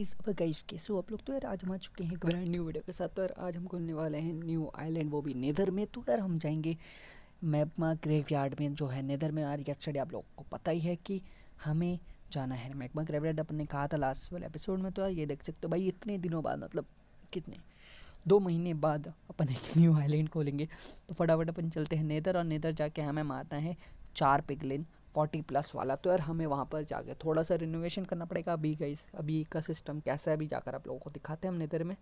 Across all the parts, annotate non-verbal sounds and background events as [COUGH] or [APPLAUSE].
इस अब गाइस कैसे सो आप लोग तो यार आज हम आ चुके हैं एक ब्रांड न्यू वीडियो के साथ तो यार आज हम खोलने वाले हैं न्यू आइलैंड वो भी नेदर में तो यार हम जाएंगे मैप ग्रेव यार्ड में जो है नेदर में यार यस्टरडे आप लोगों को पता ही है कि हमें जाना है मैकमा ग्रेव यार्ड अपन ने कहा था लास्ट वाले एपिसोड में तो यार ये देख सकते हो भाई इतने दिनों बाद मतलब कितने दो महीने बाद अपन एक न्यू आइलैंड खोलेंगे तो फटाफट अपन चलते हैं नेदर और नेदर जाके हमें मारना है चार पिगलिन फोर्टी प्लस वाला तो यार हमें वहाँ पर जाके थोड़ा सा रिनोवेशन करना पड़ेगा अभी गई अभी का सिस्टम कैसा है अभी जाकर आप लोगों को दिखाते हैं हम नेदर में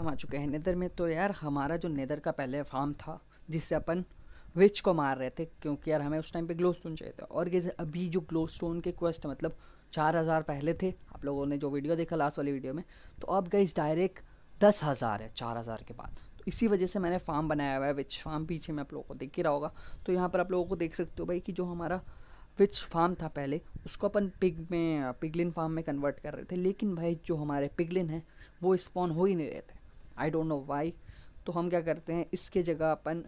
हम आ चुके हैं नेदर में तो यार हमारा जो नेदर का पहले फार्म था जिससे अपन विच को मार रहे थे क्योंकि यार हमें उस टाइम पे ग्लो स्टोन चाहिए था और ये अभी जो ग्लो स्टोन के क्वेस्ट मतलब चार हज़ार पहले थे आप लोगों ने जो वीडियो देखा लास्ट वाली वीडियो में तो अब गाइज डायरेक्ट दस हज़ार है चार हज़ार के बाद तो इसी वजह से मैंने फार्म बनाया हुआ है विच फार्म पीछे में आप लोगों को देख ही रहा होगा तो यहाँ पर आप लोगों को देख सकते हो भाई कि जो हमारा विच फार्म था पहले उसको अपन पिग में पिगलिन फार्म में कन्वर्ट कर रहे थे लेकिन भाई जो हमारे पिगलिन हैं वो स्पॉन हो ही नहीं रहे थे आई डोंट नो वाई तो हम क्या करते हैं इसके जगह अपन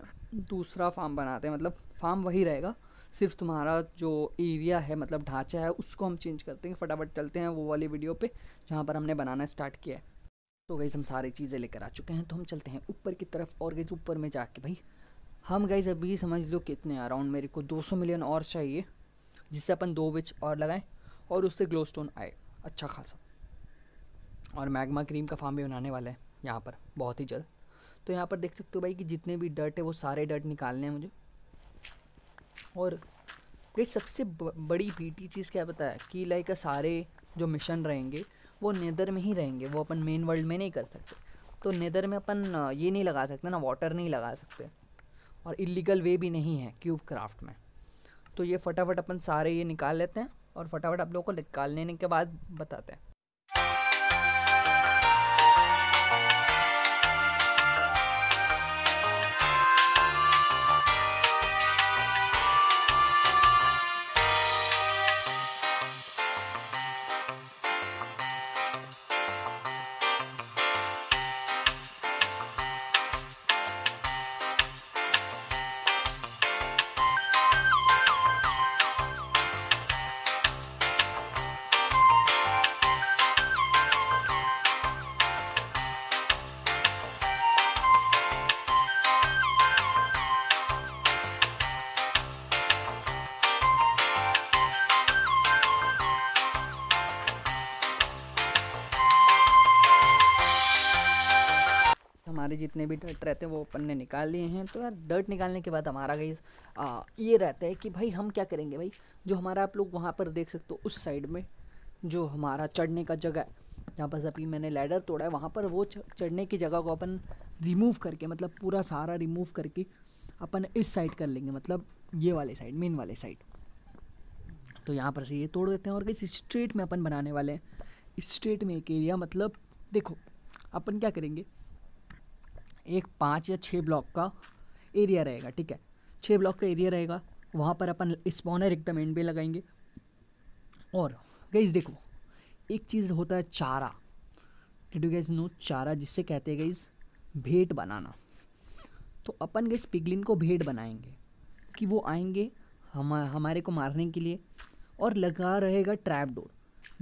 दूसरा फार्म बनाते हैं मतलब फार्म वही रहेगा सिर्फ तुम्हारा जो एरिया है मतलब ढांचा है उसको हम चेंज करते हैं फटाफट चलते हैं वो वाली वीडियो पे जहाँ पर हमने बनाना स्टार्ट किया है तो गई हम सारी चीज़ें लेकर आ चुके हैं तो हम चलते हैं ऊपर की तरफ और गई ऊपर में जाके भाई हम गए अभी समझ लो कितने अराउंड मेरे को 200 मिलियन और चाहिए जिससे अपन दो विच और लगाएं और उससे ग्लो स्टोन आए अच्छा खासा और मैग्मा क्रीम का फार्म भी बनाने वाला है यहाँ पर बहुत ही जल्द तो यहाँ पर देख सकते हो भाई कि जितने भी डर्ट है वो सारे डर्ट निकालने हैं मुझे और ये सबसे बड़ी बीटी चीज़ क्या पता है कि लाइक सारे जो मिशन रहेंगे वो नेदर में ही रहेंगे वो अपन मेन वर्ल्ड में नहीं कर सकते तो नेदर में अपन ये नहीं लगा सकते ना वाटर नहीं लगा सकते और इलीगल वे भी नहीं है क्यूब क्राफ्ट में तो ये फटाफट अपन सारे ये निकाल लेते हैं और फटाफट आप लोगों को निकालने के बाद बताते हैं जितने भी डर्ट रहते हैं वो अपन ने निकाल लिए हैं तो यार डर्ट निकालने के बाद हमारा गई ये रहता है कि भाई हम क्या करेंगे भाई जो हमारा आप लोग वहाँ पर देख सकते हो उस साइड में जो हमारा चढ़ने का जगह है जहाँ पर अभी मैंने लैडर तोड़ा है वहाँ पर वो चढ़ने की जगह को अपन रिमूव करके मतलब पूरा सारा रिमूव करके अपन इस साइड कर लेंगे मतलब ये वाले साइड मेन वाले साइड तो यहाँ पर से ये तोड़ देते हैं और किस स्ट्रेट में अपन बनाने वाले हैं स्ट्रेट में एक एरिया मतलब देखो अपन क्या करेंगे एक पाँच या छः ब्लॉक का एरिया रहेगा ठीक है छः ब्लॉक का एरिया रहेगा वहाँ पर अपन स्पॉनर एकदम एंड पे लगाएंगे और गईज देखो एक चीज़ होता है चारा डिड यू गैस नो चारा जिससे कहते हैं गईज भेंट बनाना तो अपन गईज पिगलिन को भेंट बनाएंगे कि वो आएंगे हम हमारे को मारने के लिए और लगा रहेगा ट्रैप डोर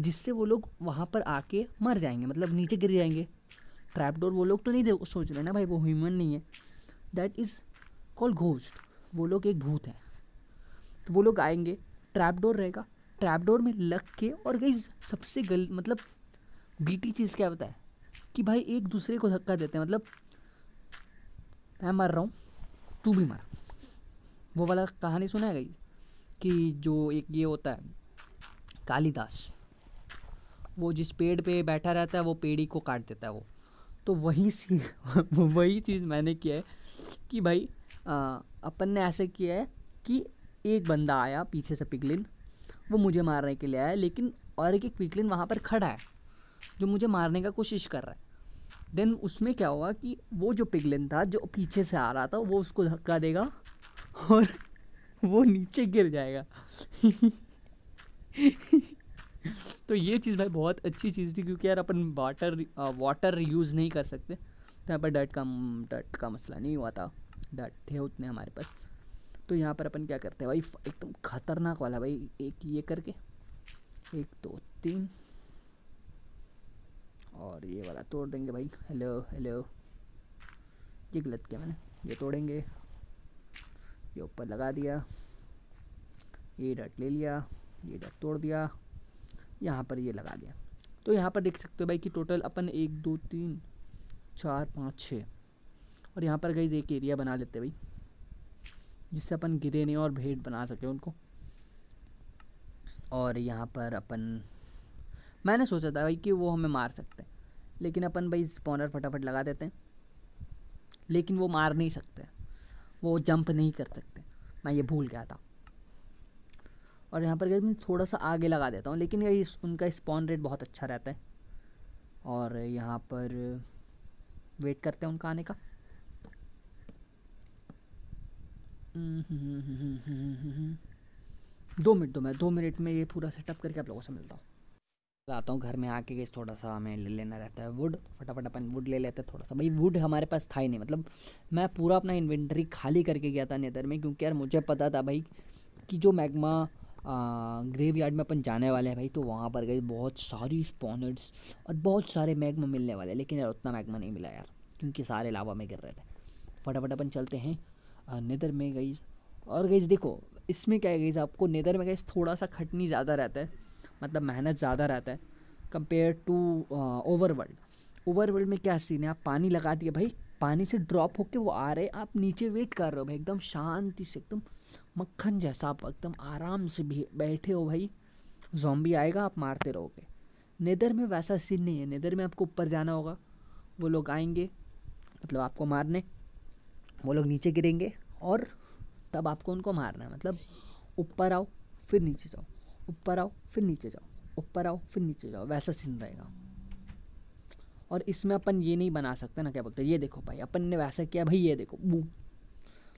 जिससे वो लोग वहाँ पर आके मर जाएंगे मतलब नीचे गिर जाएंगे ट्रैप डोर वो लोग तो नहीं सोच रहे ना भाई वो ह्यूमन नहीं है दैट इज़ कॉल घोस्ट वो लोग एक भूत है तो वो लोग आएंगे ट्रैप डोर रहेगा ट्रैप डोर में लग के और गई सबसे गल मतलब बीटी चीज़ क्या होता है कि भाई एक दूसरे को धक्का देते हैं मतलब मैं मर रहा हूँ तू भी मर वो वाला कहानी सुना है गई कि जो एक ये होता है कालिदास वो जिस पेड़ पे बैठा रहता है वो पेड़ी को काट देता है वो तो वही सी [LAUGHS] वही चीज़ मैंने किया है कि भाई आ, अपन ने ऐसे किया है कि एक बंदा आया पीछे से पिकलिन वो मुझे मारने के लिए आया लेकिन और एक एक पिगलिन वहाँ पर खड़ा है जो मुझे मारने का कोशिश कर रहा है देन उसमें क्या हुआ कि वो जो पिगलिन था जो पीछे से आ रहा था वो उसको धक्का देगा और [LAUGHS] वो नीचे गिर जाएगा [LAUGHS] [LAUGHS] तो ये चीज़ भाई बहुत अच्छी चीज़ थी क्योंकि यार अपन वाटर वाटर यूज़ नहीं कर सकते तो यहाँ पर डट का डट का मसला नहीं हुआ था डट थे उतने हमारे पास तो यहाँ पर अपन क्या करते हैं भाई एकदम खतरनाक वाला भाई एक ये करके एक दो तीन और ये वाला तोड़ देंगे भाई हेलो हेलो ये गलत किया मैंने ये तोड़ेंगे ये ऊपर लगा दिया ये डट ले लिया ये डट तोड़ दिया यहाँ पर ये लगा दिया तो यहाँ पर देख सकते हो भाई कि टोटल अपन एक दो तीन चार पाँच छः और यहाँ पर गई एक एरिया बना लेते भाई जिससे अपन गिरे नहीं और भेंट बना सके उनको और यहाँ पर अपन मैंने सोचा था भाई कि वो हमें मार सकते हैं लेकिन अपन भाई स्पॉनर फटाफट लगा देते हैं लेकिन वो मार नहीं सकते वो जंप नहीं कर सकते मैं ये भूल गया था और यहाँ पर गैस मैं थोड़ा सा आगे लगा देता हूँ लेकिन ये उनका स्पॉन रेट बहुत अच्छा रहता है और यहाँ पर वेट करते हैं उनका आने का दो मिनट दो मैं दो मिनट में ये पूरा सेटअप करके आप लोगों से मिलता हूँ आता हूँ घर में आके गई थोड़ा सा हमें ले लेना रहता है वुड तो फटाफट अपन वुड ले लेते हैं थोड़ा सा भाई वुड हमारे पास था ही नहीं मतलब मैं पूरा अपना इन्वेंट्री खाली करके गया था नेदर में क्योंकि यार मुझे पता था भाई कि जो मैग्मा ग्रेव यार्ड में अपन जाने वाले हैं भाई तो वहाँ पर गए बहुत सारी स्पॉनर्स और बहुत सारे मैगमा मिलने वाले हैं लेकिन यार उतना मैगमा नहीं मिला यार क्योंकि सारे लावा में गिर रहे थे फटाफट अपन चलते हैं नेदर में गई और गई देखो इसमें क्या गई आपको नेदर में गई थोड़ा सा खटनी ज़्यादा रहता है मतलब मेहनत ज़्यादा रहता है compare to overworld overworld में क्या सीन है आप पानी लगा दिए भाई पानी से ड्रॉप होके वो आ रहे आप नीचे वेट कर रहे हो भाई एकदम शांति से एकदम मक्खन जैसा आप एकदम आराम से भी बैठे हो भाई जॉम्बी आएगा आप मारते रहोगे नेदर में वैसा सीन नहीं है नेदर में आपको ऊपर जाना होगा वो लोग आएंगे मतलब आपको मारने वो लोग नीचे गिरेंगे और तब आपको उनको मारना है मतलब ऊपर आओ फिर नीचे जाओ ऊपर आओ फिर नीचे जाओ ऊपर आओ फिर नीचे जाओ वैसा सीन रहेगा और इसमें अपन ये नहीं बना सकते ना क्या बोलते ये देखो भाई अपन ने वैसा किया भाई ये देखो बूम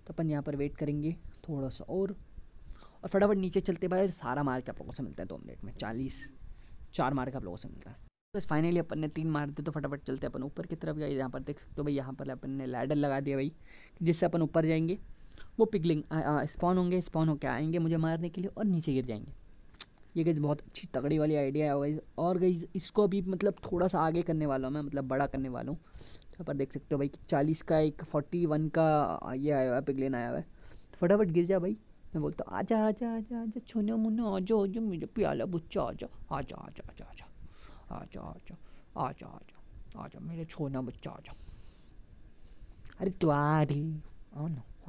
तो अपन यहाँ पर वेट करेंगे थोड़ा सा और और फटाफट नीचे चलते भाई सारा मार्क आप लोगों से मिलता है दो मिनट में चालीस चार मार्क आप लोगों से मिलता है बस फाइनली अपन ने तीन मार दिए तो फटाफट चलते अपन ऊपर की तरफ गए यहाँ पर देख सकते हो भाई यहाँ पर अपन ने लैडर लगा दिया भाई जिससे अपन ऊपर जाएंगे वो पिगलिंग स्पॉन होंगे स्पॉन होकर आएंगे मुझे मारने के लिए और नीचे गिर जाएंगे ये गई बहुत अच्छी तगड़ी वाली आइडिया है गई और गई इसको अभी मतलब थोड़ा सा आगे करने वाला हूँ मैं मतलब बड़ा करने वाला हूँ यहाँ पर देख सकते हो भाई कि चालीस का एक फोर्टी वन का ये आया हुआ है पिगलेन आया हुआ है फटाफट गिर जा भाई मैं बोलता हूँ आ जा आजा आजा छोनो जाओ आ जाओ मुझे प्याला जा आ जा आ जा आ जा आ जा आ जा मेरा छोना बच्चा जा अरे आ जा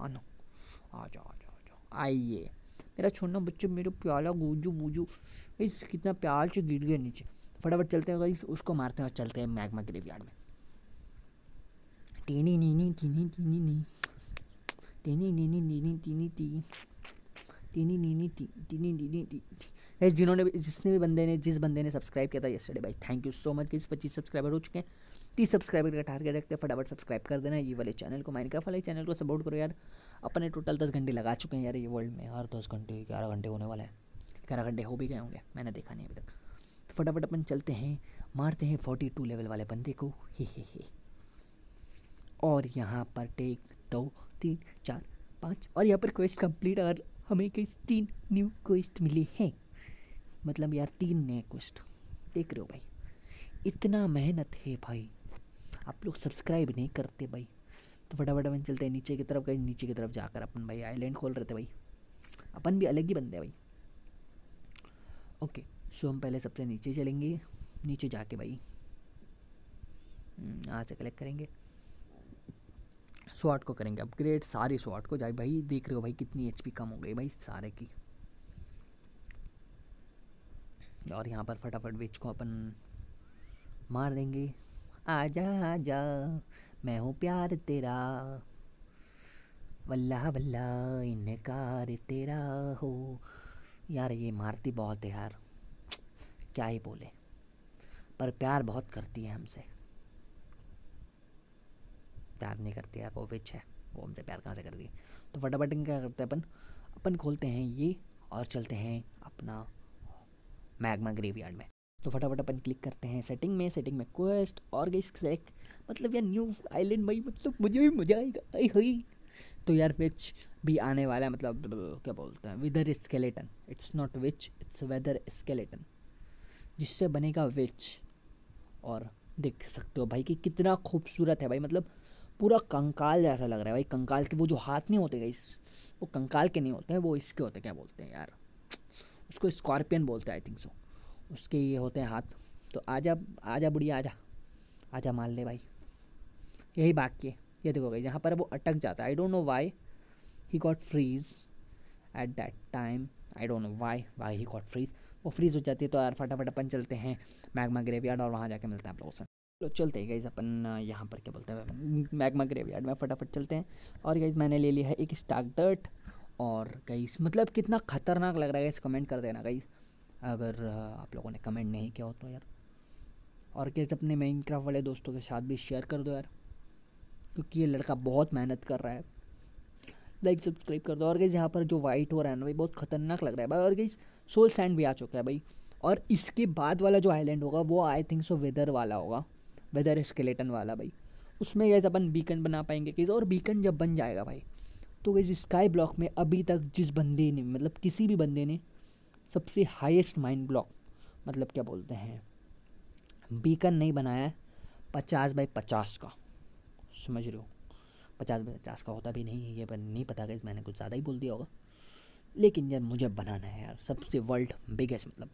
आ जा आ जा आइए मेरा छोटा बच्चा मेरे प्याला गूजू बूजू इस कितना प्याल से गिर गया नीचे फटाफट चलते हैं गाइस उसको मारते हैं और चलते हैं मैगमा ग्रेवयार्ड में टीनी नीनी टीनी टीनी नी टीनी नीनी नीनी टीनी टी टीनी नीनी टीनी टीनी नीनी टी जिन्होंने जिसने भी बंदे ने जिस बंदे ने सब्सक्राइब किया था यस्टरडे भाई थैंक यू सो मच किस पच्चीस सब्सक्राइबर हो चुके हैं तीस सब्सक्राइबर का टारगेट रखते हैं फटाफट सब्सक्राइब कर देना ये वाले चैनल को माइंड वाले चैनल को सपोर्ट करो यार अपने टोटल दस घंटे लगा चुके हैं यार ये वर्ल्ड में हर दस घंटे ग्यारह घंटे होने वाले हैं ग्यारह घंटे हो भी गए होंगे मैंने देखा नहीं अभी तक तो फटाफट अपन चलते हैं मारते हैं फोर्टी टू लेवल वाले बंदे को ही ही ही और यहाँ पर टेक दो तीन चार पाँच और यहाँ पर क्वेस्ट कंप्लीट और हमें कई तीन न्यू क्वेस्ट मिली हैं मतलब यार तीन नए क्वेस्ट देख रहे हो भाई इतना मेहनत है भाई आप लोग सब्सक्राइब नहीं करते भाई तो फटाफट अपन चलते हैं नीचे की तरफ गए नीचे की तरफ जाकर अपन भाई आइलैंड खोल रहे थे भाई अपन भी अलग ही बंदे भाई ओके सो हम पहले सबसे नीचे चलेंगे नीचे जाके भाई हम्म, यहाँ से कलेक्ट करेंगे स्वाट को करेंगे अपग्रेड सारे स्वाट को जाए भाई देख रहे हो भाई कितनी एचपी कम हो गई भाई सारे की और यहाँ पर फटाफट वेच को अपन मार देंगे आजा आजा मैं हूँ प्यार तेरा वल्ला वल्ला इनकार तेरा हो यार ये मारती बहुत है यार क्या ही बोले पर प्यार बहुत करती है हमसे प्यार नहीं करती यार वो विच है वो हमसे प्यार कहाँ से करती है तो फटाफट क्या करते हैं अपन अपन खोलते हैं ये और चलते हैं अपना मैग्मा ग्रेवयार्ड यार्ड में तो फटाफट अपन क्लिक करते हैं सेटिंग में सेटिंग में क्वेस्ट और गई सेलेक्ट मतलब यार न्यू आइलैंड भाई मतलब मुझे भी मजा आएगा आई हई तो यार विच भी आने वाला है मतलब क्या बोलते हैं whether skeleton it's not which it's whether skeleton जिससे बनेगा विच और देख सकते हो भाई कि कितना खूबसूरत है भाई मतलब पूरा कंकाल जैसा लग रहा है भाई कंकाल के वो जो हाथ नहीं होते गई वो कंकाल के नहीं होते हैं वो इसके होते क्या बोलते हैं यार उसको स्कॉर्पियन बोलते हैं आई थिंक सो उसके ये होते हैं हाथ तो आजा आजा बुढ़िया आजा आजा मान ले भाई यही वाक्य ये देखो भाई यहाँ पर वो अटक जाता है I don't know why he got freeze at that time I don't know why why he got freeze वो फ्रीज हो जाती है तो यार फटाफट अपन चलते हैं मैगमा ग्रेवयार्ड और वहाँ जाके मिलते हैं आप लोगों से तो चलते हैं गाइज अपन यहाँ पर क्या बोलते हैं मैगमा ग्रेवयार्ड में फटाफट चलते हैं और गाइज मैंने ले लिया है एक स्टार्क डर्ट और गाइस मतलब कितना खतरनाक लग रहा है गाइस कमेंट कर देना गाइस अगर आप लोगों ने कमेंट नहीं किया हो तो यार और कैसे अपने मेन क्राफ्ट वाले दोस्तों के साथ भी शेयर कर दो यार क्योंकि ये लड़का बहुत मेहनत कर रहा है लाइक सब्सक्राइब कर दो और कैसे यहाँ पर जो वाइट हो रहा है ना भाई बहुत खतरनाक लग रहा है भाई और गई सोल सैंड भी आ चुका है भाई और इसके बाद वाला जो आइलैंड होगा वो आई थिंक सो वेदर वाला होगा वेदर स्केलेटन वाला भाई उसमें गैस अपन बीकन बना पाएंगे कैसे और बीकन जब बन जाएगा भाई तो गैस स्काई ब्लॉक में अभी तक जिस बंदे ने मतलब किसी भी बंदे ने सबसे हाईएस्ट माइंड ब्लॉक मतलब क्या बोलते हैं बीकन नहीं बनाया पचास बाई पचास का समझ रहे हो पचास बाई पचास का होता भी नहीं है ये पर नहीं पता गई मैंने कुछ ज़्यादा ही बोल दिया होगा लेकिन यार मुझे बनाना है यार सबसे वर्ल्ड बिगेस्ट मतलब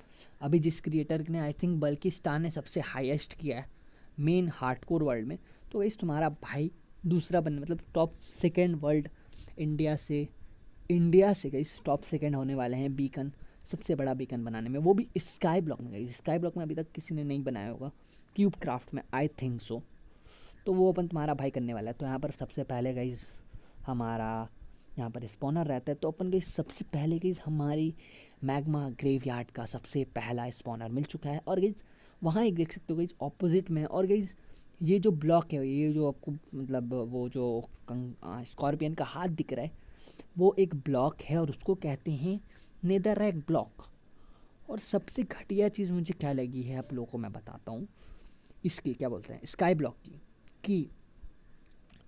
अभी जिस क्रिएटर ने आई थिंक बल्कि स्टार ने सबसे हाईएस्ट किया है मेन हार्डकोर वर्ल्ड में तो इस तुम्हारा भाई दूसरा बनने मतलब टॉप सेकेंड वर्ल्ड इंडिया से इंडिया से गई टॉप सेकेंड होने वाले हैं बीकन सबसे बड़ा बीकन बनाने में वो भी स्काई ब्लॉक में गई स्काई ब्लॉक में अभी तक किसी ने नहीं बनाया होगा क्यूब क्राफ्ट में आई थिंक सो तो वो अपन तुम्हारा भाई करने वाला है तो यहाँ पर सबसे पहले गई हमारा यहाँ पर स्पॉनर रहता है तो अपन गई सबसे पहले गई हमारी मैग्मा ग्रेव का सबसे पहला स्पॉनर मिल चुका है और गई वहाँ एक देख सकते हो गई ऑपोजिट में और गई ये जो ब्लॉक है ये जो आपको मतलब वो जो स्कॉर्पियन का हाथ दिख रहा है वो एक ब्लॉक है और उसको कहते हैं नेदरैक ब्लॉक और सबसे घटिया चीज़ मुझे क्या लगी है आप लोगों को मैं बताता हूँ इसकी क्या बोलते हैं स्काई ब्लॉक की कि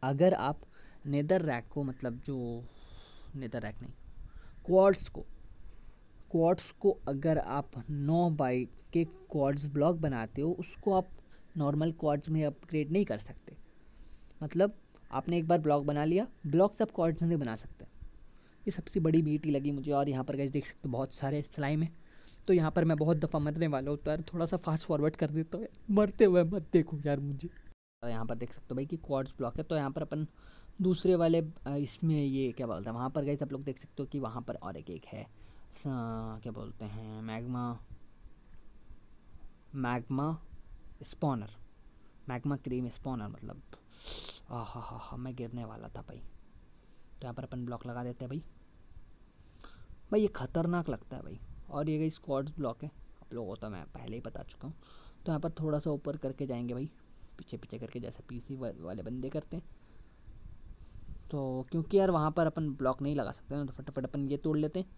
अगर आप नेदर रैक को मतलब जो नेदर रैक नहीं क्वार्ट्स को क्वाड्स को अगर आप नौ बाई के क्वार्ट्स ब्लॉक बनाते हो उसको आप नॉर्मल क्वार्ट्स में अपग्रेड नहीं कर सकते मतलब आपने एक बार ब्लॉक बना लिया ब्लॉक्स आप क्वार्ट्स नहीं बना सकते ये सबसे बड़ी बीटी लगी मुझे और यहाँ पर गैस देख सकते हो बहुत सारे स्लाइम है तो यहाँ पर मैं बहुत दफ़ा मरने वाला हूँ तो यार थोड़ा सा फास्ट फॉरवर्ड कर देता हूँ मरते हुए मत देखो यार मुझे और तो यहाँ पर देख सकते हो भाई कि क्वार्स ब्लॉक है तो यहाँ पर अपन दूसरे वाले इसमें ये क्या बोलते हैं वहाँ पर गए आप लोग देख सकते हो कि वहाँ पर और एक एक है क्या बोलते हैं magma magma spawner magma cream spawner मतलब आ हा हा हा मैं गिरने वाला था भाई तो यहाँ पर अपन ब्लॉक लगा देते हैं भाई भाई ये ख़तरनाक लगता है भाई और ये गई स्कॉट ब्लॉक है आप लोगों को तो मैं पहले ही बता चुका हूँ तो यहाँ पर थोड़ा सा ऊपर करके जाएंगे भाई पीछे पीछे करके जैसे पीसी वाले बंदे करते हैं तो क्योंकि यार वहाँ पर अपन ब्लॉक नहीं लगा सकते ना तो फटाफट अपन ये तोड़ लेते हैं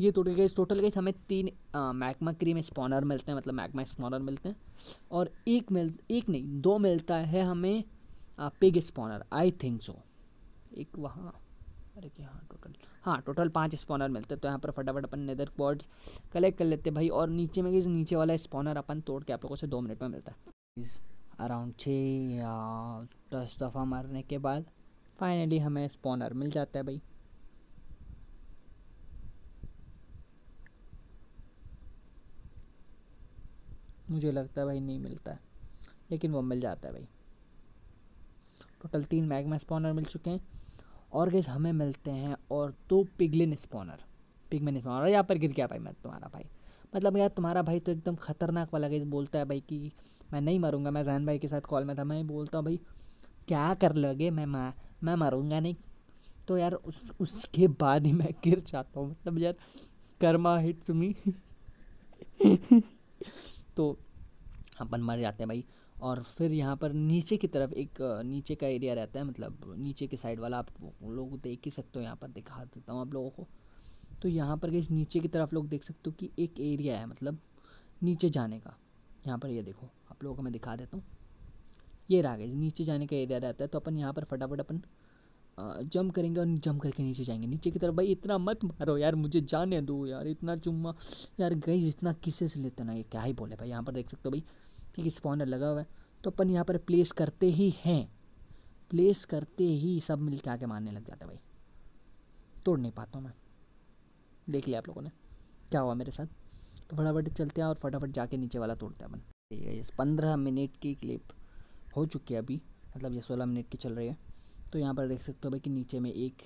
ये तोड़ गई टोटल गई हमें तीन मैकमा क्रीम स्पॉनर मिलते हैं मतलब मैकमा स्पॉनर मिलते हैं और एक मिल एक नहीं दो मिलता है हमें pig spawner I think so एक वहाँ अरे क्या हाँ टोटल हाँ टोटल पाँच स्पॉनर मिलते तो यहाँ पर फटाफट अपन नेदर बॉर्ड कलेक्ट कर लेते भाई और नीचे में नीचे वाला स्पॉनर अपन तोड़ के आप लोगों से दो मिनट में मिलता है अराउंड छः या दस दफ़ा मारने के बाद फाइनली हमें स्पॉनर मिल जाता है भाई मुझे लगता है भाई नहीं मिलता है लेकिन वो मिल जाता है भाई टोटल तीन मैगमा स्पॉनर मिल चुके हैं और गैस हमें मिलते हैं और दो तो पिगलिन स्पॉनर पिगमिन स्पॉनर यहाँ पर गिर गया भाई मैं तुम्हारा भाई मतलब यार तुम्हारा भाई तो एकदम खतरनाक वाला गैस बोलता है भाई कि मैं नहीं मरूंगा मैं जैन भाई के साथ कॉल में था मैं बोलता हूँ भाई क्या कर लगे मैं मैं मरूंगा नहीं तो यार उस उसके बाद ही मैं गिर जाता हूँ मतलब यार कर्मा हिट सुमी [LAUGHS] तो अपन मर जाते हैं भाई और फिर यहाँ पर नीचे की तरफ एक नीचे का एरिया रहता है मतलब नीचे के साइड वाला आप लोग देख ही सकते हो यहाँ पर दिखा देता हूँ आप लोगों को तो यहाँ पर इस नीचे की तरफ लोग देख सकते हो कि एक एरिया है मतलब नीचे जाने का यहाँ पर ये यह देखो आप लोगों को मैं दिखा देता हूँ ये रहा गया नीचे जाने का एरिया रहता है तो अपन यहाँ पर फटाफट अपन जंप करेंगे और जंप करके नीचे जाएंगे नीचे की तरफ भाई इतना मत मारो यार मुझे जाने दो यार इतना चुम्मा यार गई जितना किसे से लेते ना ये क्या ही बोले भाई यहाँ पर देख सकते हो भाई ठीक है स्पॉनर लगा हुआ है तो अपन यहाँ पर प्लेस करते ही हैं प्लेस करते ही सब मिल के आके मारने लग जाता भाई तोड़ नहीं पाता हूँ मैं देख लिया आप लोगों ने क्या हुआ मेरे साथ तो फटाफट चलते हैं और फटाफट जाके नीचे वाला तोड़ते हैं अपन पंद्रह मिनट की क्लिप हो चुकी है अभी मतलब ये सोलह मिनट की चल रही है तो यहाँ पर देख सकते हो भाई कि नीचे में एक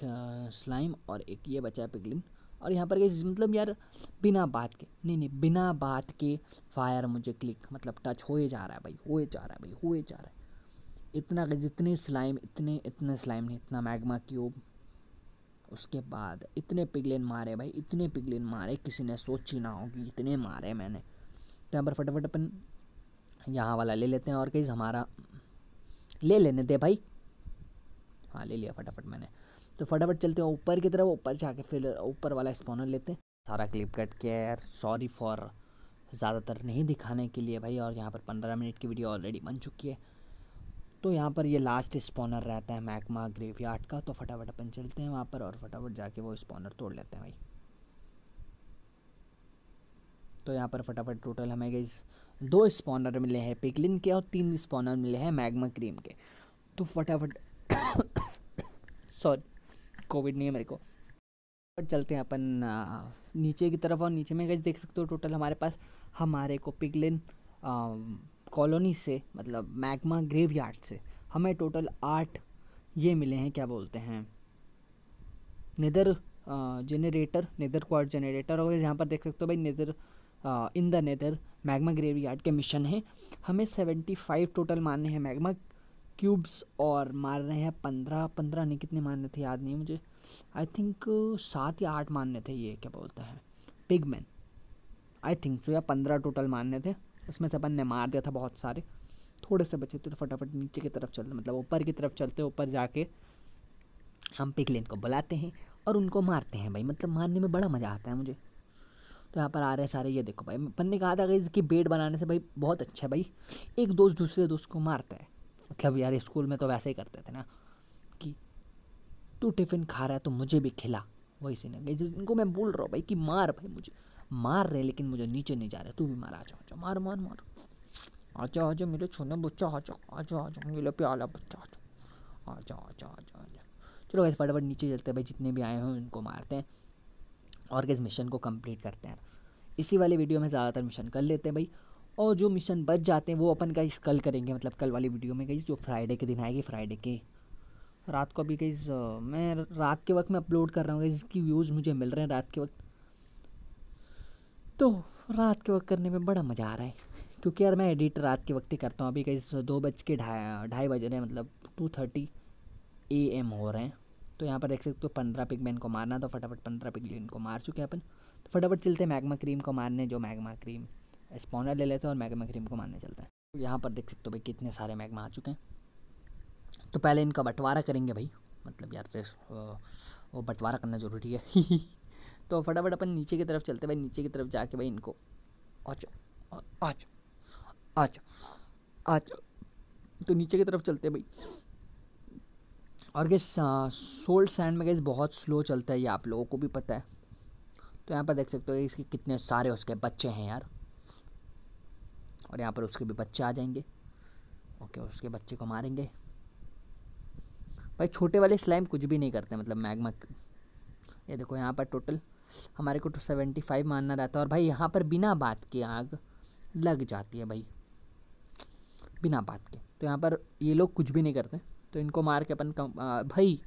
स्लाइम और एक ये बचा है पिगलिन और यहाँ पर गई मतलब यार बिना बात के नहीं नहीं बिना बात के फायर मुझे क्लिक मतलब टच होए जा रहा है भाई होए जा रहा है भाई होए जा रहा है इतना जितने स्लाइम इतने इतने स्लाइम ने इतना मैग्मा क्यूब उसके बाद इतने पिगलिन मारे भाई इतने पिगलिन मारे किसी ने सोची ना होगी इतने मारे मैंने तो यहाँ पर फटाफट अपन यहाँ वाला ले लेते हैं और कहीं हमारा ले लेने दे भाई हाँ ले लिया फटाफट मैंने तो फटाफट चलते हैं ऊपर की तरफ ऊपर जाके फिर ऊपर वाला स्पॉनर लेते हैं सारा क्लिप कट किया यार सॉरी फॉर ज़्यादातर नहीं दिखाने के लिए भाई और यहाँ पर पंद्रह मिनट की वीडियो ऑलरेडी बन चुकी है तो यहाँ पर ये लास्ट स्पॉनर रहता है मैकमा ग्रेव यार्ड का तो फटाफट अपन चलते हैं वहाँ पर और फटाफट जाके वो स्पॉनर तोड़ लेते हैं भाई तो यहाँ पर फटाफट टोटल हमें गई दो स्पॉनर मिले हैं पिकलिन के और तीन स्पॉनर मिले हैं मैग्मा क्रीम के तो फटाफट सॉरी [COUGHS] कोविड नहीं है मेरे को बट चलते हैं अपन नीचे की तरफ और नीचे में गए देख सकते हो टोटल हमारे पास हमारे को पिगलिन कॉलोनी से मतलब मैग्मा ग्रेव यार्ड से हमें टोटल आठ ये मिले हैं क्या बोलते हैं nether generator nether quartz generator और यहाँ पर देख सकते हो भाई nether in the nether magma graveyard के मिशन हैं हमें सेवेंटी फाइव टोटल मानने हैं मैग्मा क्यूब्स और मार रहे हैं पंद्रह पंद्रह नहीं कितने मारने थे याद नहीं मुझे आई थिंक सात या आठ मारने थे ये क्या बोलता है पिगमैन आई थिंक सो या पंद्रह टोटल मारने थे उसमें से अपन ने मार दिया था बहुत सारे थोड़े से बचे थे तो फटाफट नीचे की तरफ चलते मतलब ऊपर की तरफ चलते ऊपर जाके हम पिगलिन को बुलाते हैं और उनको मारते हैं भाई मतलब मारने में बड़ा मज़ा आता है मुझे तो यहाँ पर आ रहे हैं सारे ये देखो भाई अपन ने कहा था कि इसकी बेड बनाने से भाई बहुत अच्छा है भाई एक दोस्त दूसरे दोस्त को मारता है मतलब यार स्कूल में तो वैसे ही करते थे ना कि तू टिफ़िन खा रहा है तो मुझे भी खिला वही सीन ना इनको मैं बोल रहा हूँ भाई कि मार भाई मुझे मार रहे लेकिन मुझे नीचे नहीं जा रहे तू भी मार आ जाओ आ जाओ मार मार मार आ जाओ आ जाओ मेरे छोना बच्चा आ जाओ आ जाओ आ जाओ मेरे प्याला बच्चा आ जाओ आ जाओ आ जाओ आ जाओ आ जाओ चलो गैस फटाफट नीचे चलते हैं भाई जितने भी आए हैं उनको मारते हैं और किस मिशन को कंप्लीट करते हैं इसी वाले वीडियो में ज़्यादातर मिशन कर लेते हैं भाई और जो मिशन बच जाते हैं वो अपन इस कल करेंगे मतलब कल वाली वीडियो में गई जो फ्राइडे के दिन आएगी फ्राइडे के रात को अभी गाइस मैं रात के वक्त में अपलोड कर रहा हूँ जिसकी इसकी व्यूज़ मुझे मिल रहे हैं रात के वक्त तो रात के वक्त करने में बड़ा मज़ा आ रहा है क्योंकि यार मैं एडिट रात के वक्त ही करता हूँ अभी गाइस दो बज के ढाई ढाई बज रहे हैं मतलब टू थर्टी ए एम हो रहे हैं तो यहाँ पर देख सकते हो तो पंद्रह पिक मैन को मारना तो फटाफट पंद्रह पिक को मार चुके हैं अपन तो फटाफट चलते हैं मैगमा क्रीम को मारने जो मैगमा क्रीम स्पॉनर ले लेते हैं और मैगमा क्रीम को मारने चलते हैं तो यहाँ पर देख सकते हो भाई कितने सारे मैगमा आ चुके हैं तो पहले इनका बंटवारा करेंगे भाई मतलब यार वो बंटवारा करना ज़रूरी है [LAUGHS] तो फटाफट अपन नीचे की तरफ चलते भाई नीचे की तरफ जाके भाई इनको आज आज आज आज तो नीचे की तरफ चलते भाई और गैस सोल्ड सैंड में गैस बहुत स्लो चलता है ये आप लोगों को भी पता है तो यहाँ पर देख सकते हो इसके कितने सारे उसके बच्चे हैं यार और यहाँ पर उसके भी बच्चे आ जाएंगे ओके उसके बच्चे को मारेंगे भाई छोटे वाले स्लाइम कुछ भी नहीं करते मतलब मैगमा ये देखो यहाँ पर टोटल हमारे को तो सेवेंटी फाइव मानना रहता है और भाई यहाँ पर बिना बात के आग लग जाती है भाई बिना बात के तो यहाँ पर ये लोग कुछ भी नहीं करते तो इनको मार के अपन कम आ, भाई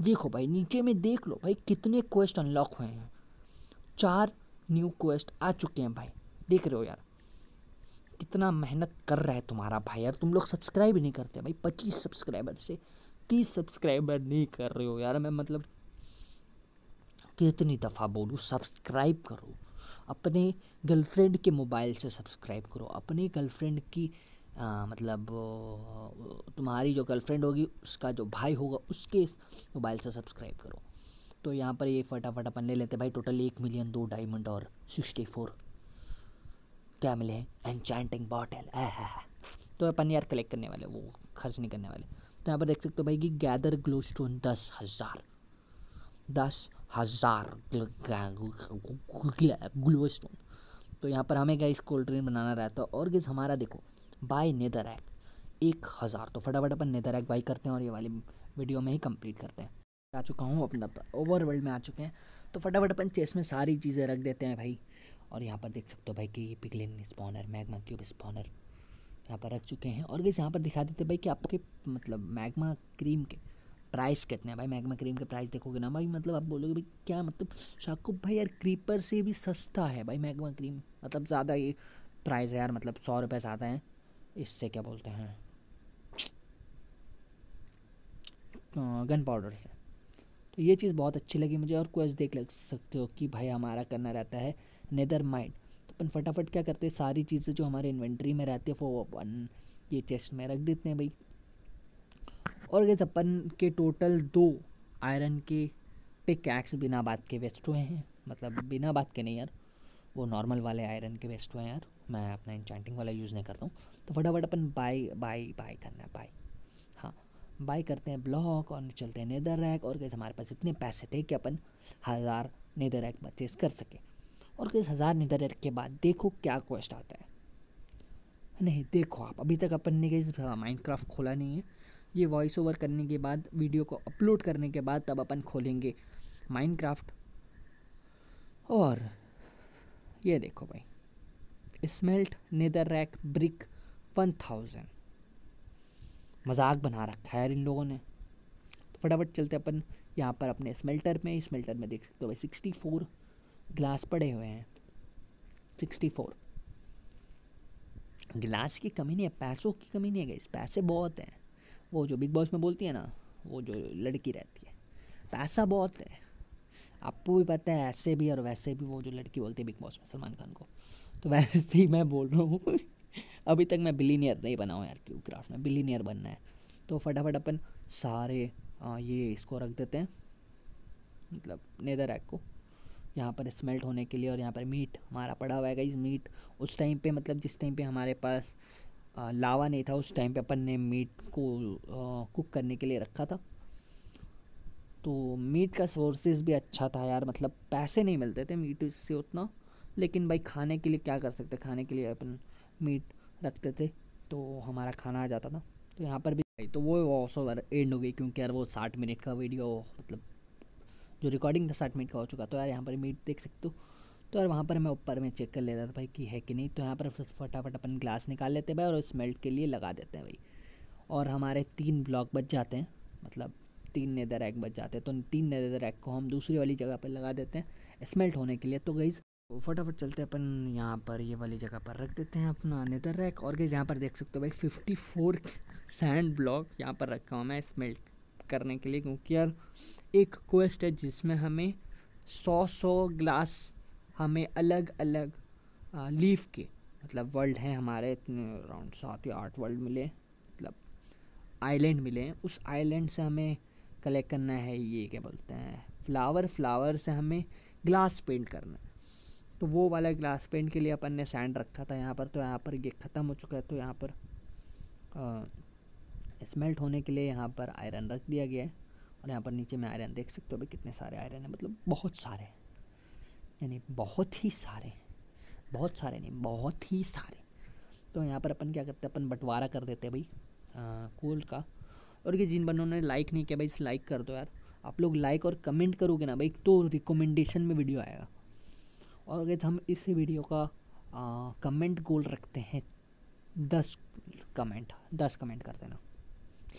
देखो भाई नीचे में देख लो भाई कितने क्वेस्ट अनलॉक हुए हैं चार न्यू क्वेस्ट आ चुके हैं भाई देख रहे हो यार इतना मेहनत कर रहा है तुम्हारा भाई यार तुम लोग सब्सक्राइब ही नहीं करते भाई पच्चीस सब्सक्राइबर से तीस सब्सक्राइबर नहीं कर रहे हो यार मैं मतलब कितनी दफ़ा बोलूँ सब्सक्राइब करो अपने गर्लफ्रेंड के मोबाइल से सब्सक्राइब करो अपने गर्लफ्रेंड की आ, मतलब तुम्हारी जो गर्लफ्रेंड होगी उसका जो भाई होगा उसके मोबाइल से सब्सक्राइब करो तो यहाँ पर ये फटाफट अपन ले लेते भाई टोटल एक मिलियन दो डायमंड और सिक्सटी फोर क्या मिले एनचैंटिंग बॉटल तो अपन यार कलेक्ट करने वाले वो खर्च नहीं करने वाले तो यहाँ पर देख सकते हो भाई कि गैदर ग्लो स्टोन दस हज़ार दस हज़ार ग्लो स्टोन तो यहाँ पर हमें क्या इस कोल्ड ड्रिंक बनाना रहता है और किस हमारा देखो बाय नेदर एक्ट एक हज़ार तो फटाफट अपन नेदर एक्ट बाई करते हैं और ये वाली वीडियो में ही कंप्लीट करते हैं आ चुका हूँ अपना ओवर वर्ल्ड में आ चुके हैं तो फटाफट अपन चेस में सारी चीज़ें रख देते हैं भाई और यहाँ पर देख सकते हो भाई कि ये piglin spawner magma cube spawner यहाँ पर रख चुके हैं और गैस यहाँ पर दिखा देते भाई कि आपके मतलब मैगमा क्रीम के प्राइस कितने हैं भाई मैगमा क्रीम के प्राइस देखोगे ना भाई मतलब आप बोलोगे भाई क्या मतलब शाकुब भाई यार क्रीपर से भी सस्ता है भाई मैगमा क्रीम मतलब ज़्यादा ये प्राइस है यार मतलब सौ रुपये ज़्यादा हैं इससे क्या बोलते हैं गन पाउडर से तो ये चीज़ बहुत अच्छी लगी मुझे और क्वेश्चन देख सकते हो कि भाई हमारा करना रहता है नेदर माइंड तो अपन फटाफट क्या करते हैं सारी चीज़ें जो हमारे इन्वेंट्री में रहती है वो अपन ये चेस्ट में रख देते हैं भाई और गैस अपन के टोटल दो आयरन के पिक एक्स बिना बात के वेस्ट हुए हैं मतलब बिना बात के नहीं यार वो नॉर्मल वाले आयरन के वेस्ट हुए हैं यार मैं अपना इंचांटिंग वाला यूज़ नहीं करता हूँ तो फटाफट अपन बाई बाई बाई करना है बाई हाँ बाय करते हैं ब्लॉक और चलते हैं नेदर रैक और कैसे हमारे पास इतने पैसे थे कि अपन हज़ार नेदर रैक परचेज़ कर सकें और किस हज़ार निदर के बाद देखो क्या क्वेश्चन आता है नहीं देखो आप अभी तक अपन ने कहीं माइंड क्राफ्ट खोला नहीं है ये वॉइस ओवर करने के बाद वीडियो को अपलोड करने के बाद तब अपन खोलेंगे माइंड क्राफ्ट और ये देखो भाई smelt netherrack brick one thousand मजाक बना रखा है इन लोगों ने तो फटाफट चलते अपन यहाँ पर अपने स्मेल्टर में स्मेल्टर में देख सकते हो भाई सिक्सटी फोर ग्लास पड़े हुए हैं सिक्सटी फोर गिलास की कमी नहीं है पैसों की कमी नहीं है गई पैसे बहुत हैं वो जो बिग बॉस में बोलती है ना वो जो लड़की रहती है पैसा बहुत है आपको भी पता है ऐसे भी और वैसे भी वो जो लड़की बोलती है बिग बॉस में सलमान खान को तो वैसे ही मैं बोल रहा हूँ [LAUGHS] अभी तक मैं बिलीनियर नहीं बना हूँ यार क्यों क्राफ्ट में बिलीनियर बनना है तो फटाफट अपन सारे आ, ये इसको रख देते हैं मतलब नेदर एग को यहाँ पर स्मेल्ट होने के लिए और यहाँ पर मीट हमारा पड़ा हुआ है इस मीट उस टाइम पे मतलब जिस टाइम पे हमारे पास आ, लावा नहीं था उस टाइम पे अपन ने मीट को कुक करने के लिए रखा था तो मीट का सोर्सेज भी अच्छा था यार मतलब पैसे नहीं मिलते थे मीट इससे उतना लेकिन भाई खाने के लिए क्या कर सकते खाने के लिए अपन मीट रखते थे तो हमारा खाना आ जाता था तो यहाँ पर भी तो वो ओवर एंड हो गई क्योंकि यार वो साठ मिनट का वीडियो मतलब जो रिकॉर्डिंग था साठ मिनट का हो चुका तो यार यहाँ पर मीट देख सकते हो तो यार वहाँ पर मैं ऊपर में चेक कर ले रहा था भाई कि है कि नहीं तो यहाँ पर फटाफट अपन ग्लास निकाल लेते हैं भाई और स्मेल्ट के लिए लगा देते हैं भाई और हमारे तीन ब्लॉक बच जाते हैं मतलब तीन नेदर एग बच जाते हैं तो तीन नेदर एग को हम दूसरी वाली जगह पर लगा देते हैं स्मेल्ट होने के लिए तो गई फटाफट चलते अपन यहाँ पर ये वाली जगह पर रख देते हैं अपना नेदर रैक और गई यहाँ पर देख सकते हो भाई फिफ्टी फोर सैंड ब्लॉक यहाँ पर रखा हुआ मैं स्मेल्ट करने के लिए क्योंकि यार एक क्वेस्ट है जिसमें हमें सौ सौ ग्लास हमें अलग अलग लीफ के मतलब वर्ल्ड हैं हमारे इतने अराउंड सात या आठ वर्ल्ड मिले मतलब आइलैंड मिले हैं उस आइलैंड से हमें कलेक्ट करना है ये क्या बोलते हैं फ्लावर फ्लावर से हमें ग्लास पेंट करना है तो वो वाला ग्लास पेंट के लिए अपन ने सैंड रखा था यहाँ पर तो यहाँ पर ये ख़त्म हो चुका है तो यहाँ पर स्मेल्ट होने के लिए यहाँ पर आयरन रख दिया गया है और यहाँ पर नीचे में आयरन देख सकते हो भाई कितने सारे आयरन हैं मतलब बहुत सारे यानी बहुत ही सारे बहुत सारे नहीं बहुत ही सारे तो यहाँ पर अपन क्या करते हैं अपन बंटवारा कर देते हैं भाई कोल का और ये जिन बनों ने लाइक नहीं किया भाई इस लाइक कर दो यार आप लोग लाइक और कमेंट करोगे ना भाई तो रिकमेंडेशन में वीडियो आएगा और अगर हम इस वीडियो का आ, कमेंट गोल रखते हैं दस कमेंट दस कमेंट कर देना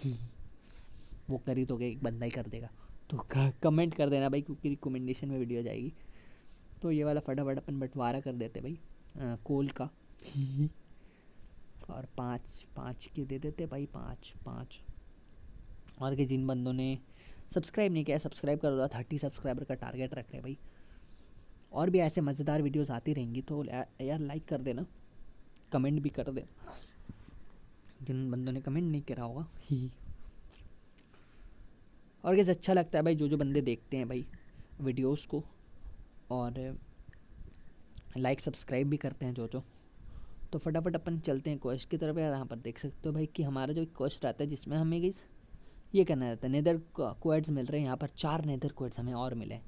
[LAUGHS] वो करी तो एक बंदा ही कर देगा तो कमेंट कर देना भाई क्योंकि रिकमेंडेशन में वीडियो जाएगी तो ये वाला फटाफट अपन बंटवारा कर देते भाई आ, कोल का और पाँच पाँच के दे देते भाई पाँच पाँच और के जिन बंदों ने सब्सक्राइब नहीं किया सब्सक्राइब कर दो थर्टी सब्सक्राइबर का टारगेट रख रहे भाई और भी ऐसे मज़ेदार वीडियोस आती रहेंगी तो यार लाइक कर देना कमेंट भी कर देना जिन बंदों ने कमेंट नहीं करा होगा ही और कैसे अच्छा लगता है भाई जो जो बंदे देखते हैं भाई वीडियोस को और लाइक सब्सक्राइब भी करते हैं जो जो तो फटाफट अपन चलते हैं क्वेश्चन की तरफ यार यहाँ पर देख सकते हो भाई कि हमारा जो क्वेश्चन आता है जिसमें हमें गई ये करना रहता है नेदर क्वेड्स मिल रहे हैं यहाँ पर चार नेदर क्वेड्स हमें और मिले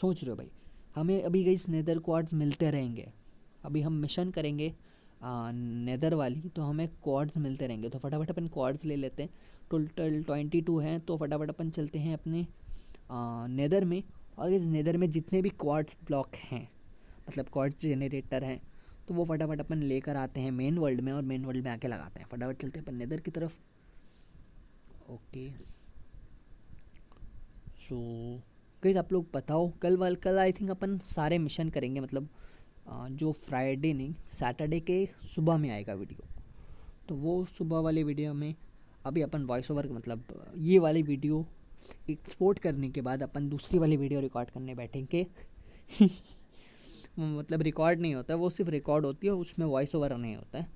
सोच रहे हो भाई हमें अभी गई नेदर क्वाड्स मिलते रहेंगे अभी हम मिशन करेंगे नेदर वाली तो हमें कॉर्ड्स मिलते रहेंगे तो फटाफट अपन कॉर्ड्स ले लेते हैं टोटल ट्वेंटी टू हैं तो फटाफट अपन चलते हैं अपने नेदर में और इस नेदर में जितने भी कॉर्ड्स ब्लॉक हैं मतलब कॉर्ड्स जनरेटर हैं तो वो फटाफट अपन लेकर आते हैं मेन वर्ल्ड में और मेन वर्ल्ड में आके लगाते हैं फटाफट चलते हैं अपन नेदर की तरफ ओके सो गई आप लोग बताओ कल वाल कल आई थिंक अपन सारे मिशन करेंगे मतलब जो फ्राइडे नहीं सैटरडे के सुबह में आएगा वीडियो तो वो सुबह वाले वीडियो में अभी अपन वॉइस ओवर मतलब ये वाली वीडियो एक्सपोर्ट करने के बाद अपन दूसरी वाली वीडियो रिकॉर्ड करने बैठेंगे [LAUGHS] मतलब रिकॉर्ड नहीं होता वो सिर्फ रिकॉर्ड होती है उसमें वॉइस ओवर नहीं होता है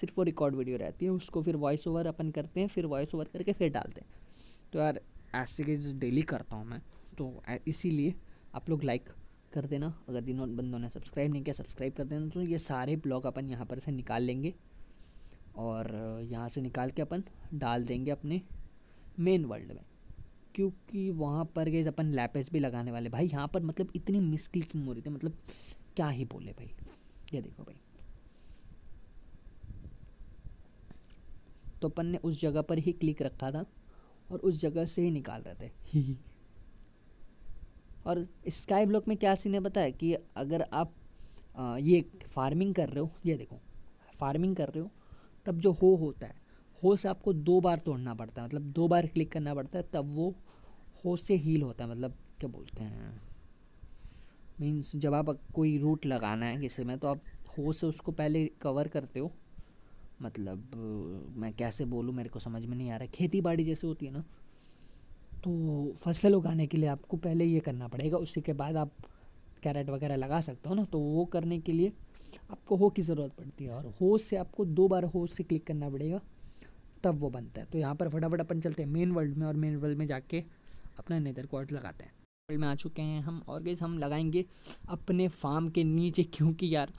सिर्फ वो रिकॉर्ड वीडियो रहती है उसको फिर वॉइस ओवर अपन करते हैं फिर वॉइस ओवर करके फिर डालते हैं तो यार ऐसे के डेली करता हूँ मैं तो इसीलिए आप लोग लाइक कर देना अगर जिन्होंने बंदों ने सब्सक्राइब नहीं किया सब्सक्राइब कर देना तो ये सारे ब्लॉग अपन यहाँ पर से निकाल लेंगे और यहाँ से निकाल के अपन डाल देंगे अपने मेन वर्ल्ड में क्योंकि वहाँ पर गए अपन लैपेस भी लगाने वाले भाई यहाँ पर मतलब इतनी मिस क्लिकिंग हो रही थी मतलब क्या ही बोले भाई ये देखो भाई तो अपन ने उस जगह पर ही क्लिक रखा था और उस जगह से ही निकाल रहे थे [LAUGHS] और स्काई ब्लॉक में क्या सीन है बताया कि अगर आप आ, ये फार्मिंग कर रहे हो ये देखो फार्मिंग कर रहे हो तब जो हो होता है हो से आपको दो बार तोड़ना पड़ता है मतलब दो बार क्लिक करना पड़ता है तब वो हो से हील होता है मतलब क्या बोलते हैं मीन्स जब आप कोई रूट लगाना है किसी में तो आप हो से उसको पहले कवर करते हो मतलब मैं कैसे बोलूँ मेरे को समझ में नहीं आ रहा खेती बाड़ी जैसे होती है ना तो फसल उगाने के लिए आपको पहले ये करना पड़ेगा उसी के बाद आप कैरेट वगैरह लगा सकते हो ना तो वो करने के लिए आपको हो की ज़रूरत पड़ती है और हो से आपको दो बार हो से क्लिक करना पड़ेगा तब वो बनता है तो यहाँ पर फटाफट अपन चलते हैं मेन वर्ल्ड में और मेन वर्ल्ड में जाके अपना नेदर कॉर्ड लगाते हैं वर्ल्ड में आ चुके हैं हम और गैस हम लगाएंगे अपने फार्म के नीचे क्योंकि यार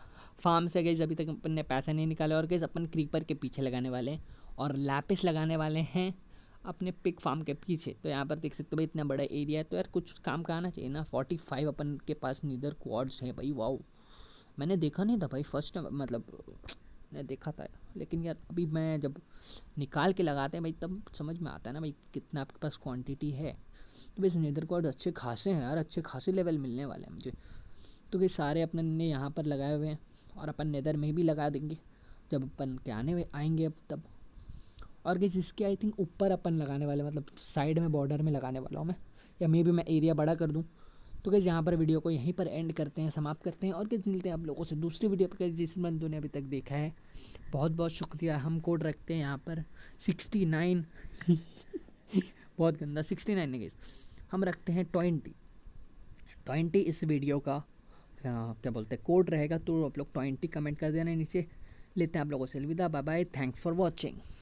फार्म से गैस अभी तक अपन ने पैसा नहीं निकाले और गैस अपन क्रीपर के पीछे लगाने वाले हैं और लैपिस लगाने वाले हैं अपने पिक फार्म के पीछे तो यहाँ पर देख सकते हो भाई इतना बड़ा एरिया है तो यार कुछ काम का आना चाहिए ना फोर्टी फाइव अपन के पास नीदर क्वार्स हैं भाई वाओ मैंने देखा नहीं था भाई फर्स्ट मतलब मैंने देखा था लेकिन यार अभी मैं जब निकाल के लगाते हैं भाई तब समझ में आता है ना भाई कितना आपके पास क्वान्टिटी है तो भाई नीदर क्वार्स अच्छे खासे हैं यार अच्छे खासे लेवल मिलने वाले हैं मुझे तो ये सारे अपन ने यहाँ पर लगाए हुए हैं और अपन नेदर में भी लगा देंगे जब अपन के आने हुए आएंगे अब तब और गैस इसके आई थिंक ऊपर अपन लगाने वाले मतलब साइड में बॉर्डर में लगाने वाला हूँ मैं या मे भी मैं एरिया बड़ा कर दूँ तो कैसे यहाँ पर वीडियो को यहीं पर एंड करते हैं समाप्त करते हैं और कैसे मिलते हैं आप लोगों से दूसरी वीडियो पर कैसे जिस बंधु ने अभी तक देखा है बहुत बहुत शुक्रिया हम कोड रखते हैं यहाँ पर सिक्सटी नाइन [LAUGHS] बहुत गंदा सिक्सटी नाइन नहीं हम रखते हैं ट्वेंटी ट्वेंटी इस वीडियो का आ, क्या बोलते हैं कोड रहेगा तो आप लोग ट्वेंटी कमेंट कर देना नीचे लेते हैं आप लोगों से अलविदा bye bye thanks for watching